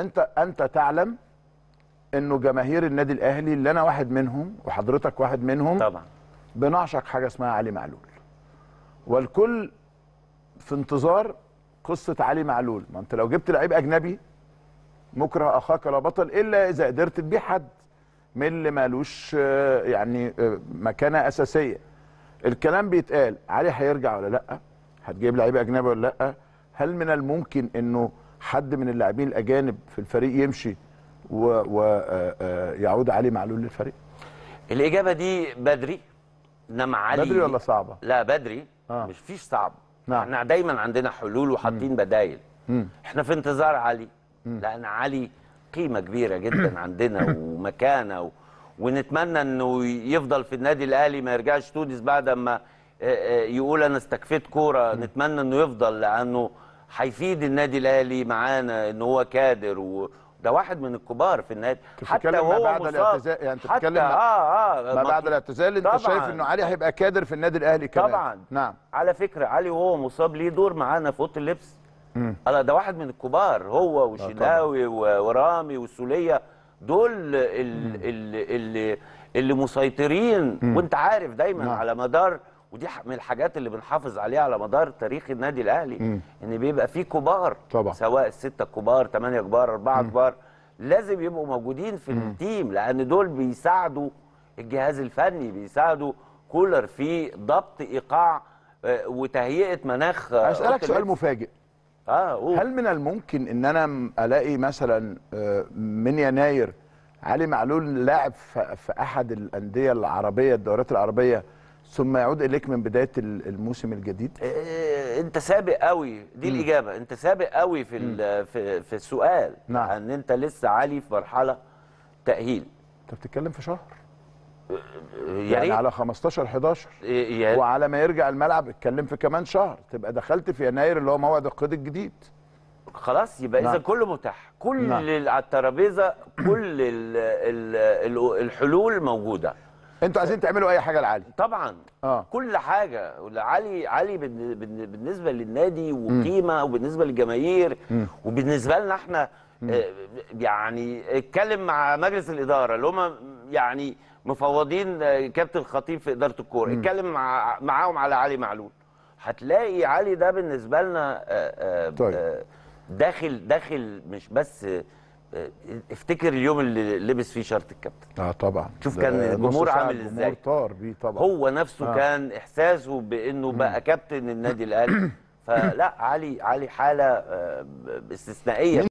انت انت تعلم انه جماهير النادي الاهلي اللي انا واحد منهم وحضرتك واحد منهم طبعا بنعشق حاجه اسمها علي معلول والكل في انتظار قصه علي معلول ما انت لو جبت لعيب اجنبي مكره اخاك لا بطل الا اذا قدرت تبيع حد من اللي مالوش آه، يعني آه، مكانه اساسيه الكلام بيتقال علي هيرجع ولا لا هتجيب لعيب اجنبي ولا لا هل من الممكن انه حد من اللاعبين الاجانب في الفريق يمشي ويعود آه، آه، عليه معلول للفريق الاجابه دي بدري انما علي بدري ولا صعبه لا بدري آه. مش فيش صعب نعم. احنا دايما عندنا حلول وحاطين بدايل احنا في انتظار علي مم. لان علي قيمه كبيره جدا عندنا ومكانه و... ونتمنى انه يفضل في النادي الاهلي ما يرجعش تونس بعد ما آه، يقول انا استكفيت كوره نتمنى انه يفضل لانه هيفيد النادي الاهلي معانا ان هو كادر و... ده واحد من الكبار في النادي حتى وهو بعد الاعتزال يعني تتكلم بتتكلم اه اه ما بعد الاعتزال انت طبعًا. شايف انه علي هيبقى كادر في النادي الاهلي كمان طبعا نعم على فكره علي وهو مصاب ليه دور معانا في اوضه اللبس انا ده واحد من الكبار هو آه، وشناوي ورامي والسوليه دول اللي, اللي, اللي مسيطرين وانت عارف دايما مم. نعم. على مدار ودي من الحاجات اللي بنحافظ عليها على مدار تاريخ النادي الاهلي مم. ان بيبقى فيه كبار طبعا سواء السته كبار ثمانيه كبار اربعه مم. كبار لازم يبقوا موجودين في مم. التيم لان دول بيساعدوا الجهاز الفني بيساعدوا كولر في ضبط ايقاع آه، وتهيئه مناخ اسالك آه، سؤال مفاجئ اه أوه. هل من الممكن ان انا الاقي مثلا آه، من يناير علي معلول لاعب في احد الانديه العربيه الدوريات العربيه ثم يعود اليك من بدايه الموسم الجديد إيه، انت سابق قوي دي م. الاجابه انت سابق قوي في في, في السؤال نعم. ان انت لسه عالي في مرحله تاهيل انت بتتكلم في شهر إيه، يعني, يعني على 15 11 يعني وعلى ما يرجع الملعب اتكلم في كمان شهر تبقى دخلت في يناير اللي هو موعد القيد الجديد خلاص يبقى اذا نعم. كله متاح كل نعم. على الترابيزه كل الـ الـ الحلول موجوده انتوا عايزين تعملوا اي حاجه لعلي طبعا آه. كل حاجه لعلي علي بالنسبه للنادي وقيمه وبالنسبه للجماهير وبالنسبه لنا احنا آه، يعني اتكلم مع مجلس الاداره اللي هم يعني مفوضين آه، كابتن خطيب في اداره الكوره اتكلم مع معاهم على علي معلول هتلاقي علي ده بالنسبه لنا آه، طيب. داخل داخل مش بس آه، افتكر اليوم اللي لبس فيه شرط الكابتن اه طبعا شوف كان الجمهور عامل ازاي طار بيه طبعا هو نفسه آه. كان احساسه بانه بقى كابتن النادي الاهلي فلا علي علي حاله آه، استثنائيه